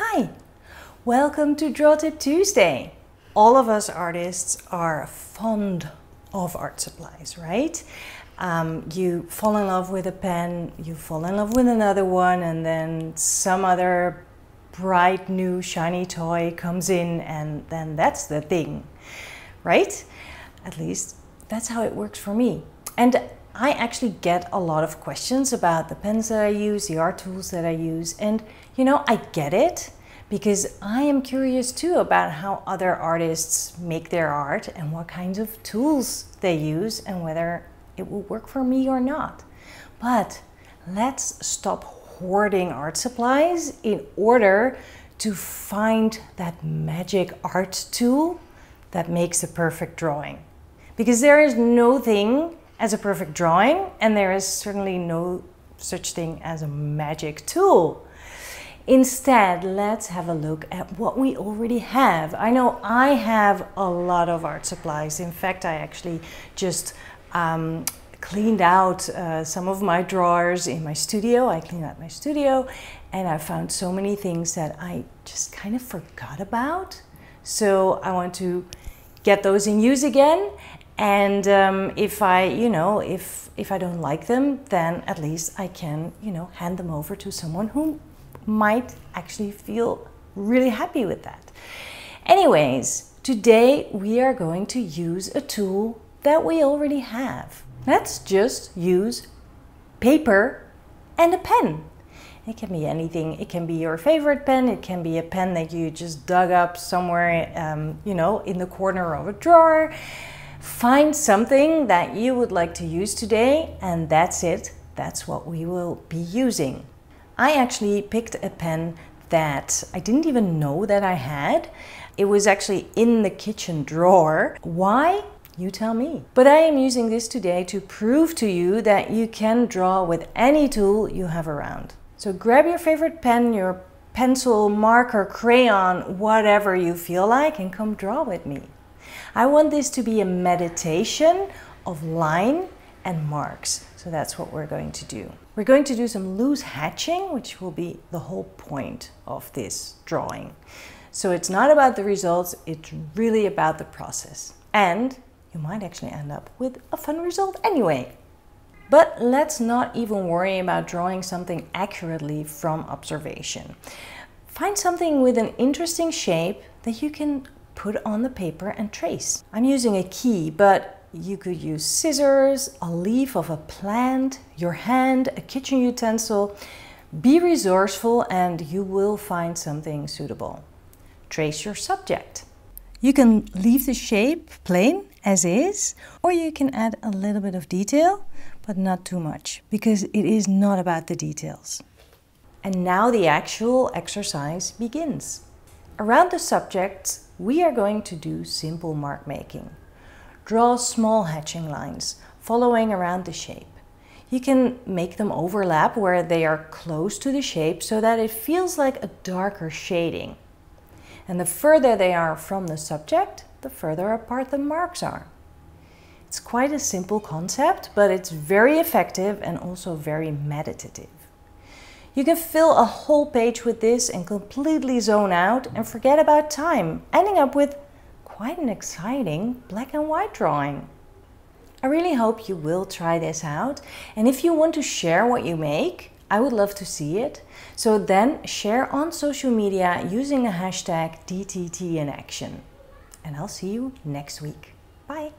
Hi, welcome to Draw Tip Tuesday. All of us artists are fond of art supplies, right? Um, you fall in love with a pen, you fall in love with another one, and then some other bright new shiny toy comes in, and then that's the thing, right? At least that's how it works for me. And I actually get a lot of questions about the pens that I use, the art tools that I use, and you know, I get it because I am curious too about how other artists make their art and what kinds of tools they use and whether it will work for me or not. But let's stop hoarding art supplies in order to find that magic art tool that makes a perfect drawing. Because there is no thing as a perfect drawing, and there is certainly no such thing as a magic tool. Instead, let's have a look at what we already have. I know I have a lot of art supplies. In fact, I actually just um, cleaned out uh, some of my drawers in my studio. I cleaned out my studio and I found so many things that I just kind of forgot about. So I want to get those in use again and um, if i you know if if i don't like them then at least i can you know hand them over to someone who might actually feel really happy with that anyways today we are going to use a tool that we already have let's just use paper and a pen it can be anything. It can be your favorite pen. It can be a pen that you just dug up somewhere, um, you know, in the corner of a drawer. Find something that you would like to use today and that's it. That's what we will be using. I actually picked a pen that I didn't even know that I had. It was actually in the kitchen drawer. Why? You tell me. But I am using this today to prove to you that you can draw with any tool you have around. So grab your favorite pen, your pencil, marker, crayon, whatever you feel like, and come draw with me. I want this to be a meditation of line and marks. So that's what we're going to do. We're going to do some loose hatching, which will be the whole point of this drawing. So it's not about the results, it's really about the process. And you might actually end up with a fun result anyway. But let's not even worry about drawing something accurately from observation. Find something with an interesting shape that you can put on the paper and trace. I'm using a key, but you could use scissors, a leaf of a plant, your hand, a kitchen utensil. Be resourceful and you will find something suitable. Trace your subject. You can leave the shape plain as is, or you can add a little bit of detail, but not too much, because it is not about the details. And now the actual exercise begins. Around the subject, we are going to do simple mark making. Draw small hatching lines following around the shape. You can make them overlap where they are close to the shape so that it feels like a darker shading. And the further they are from the subject, the further apart the marks are. It's quite a simple concept, but it's very effective and also very meditative. You can fill a whole page with this and completely zone out and forget about time, ending up with quite an exciting black and white drawing. I really hope you will try this out and if you want to share what you make, I would love to see it. So then share on social media using the hashtag DTTinaction. And I'll see you next week. Bye!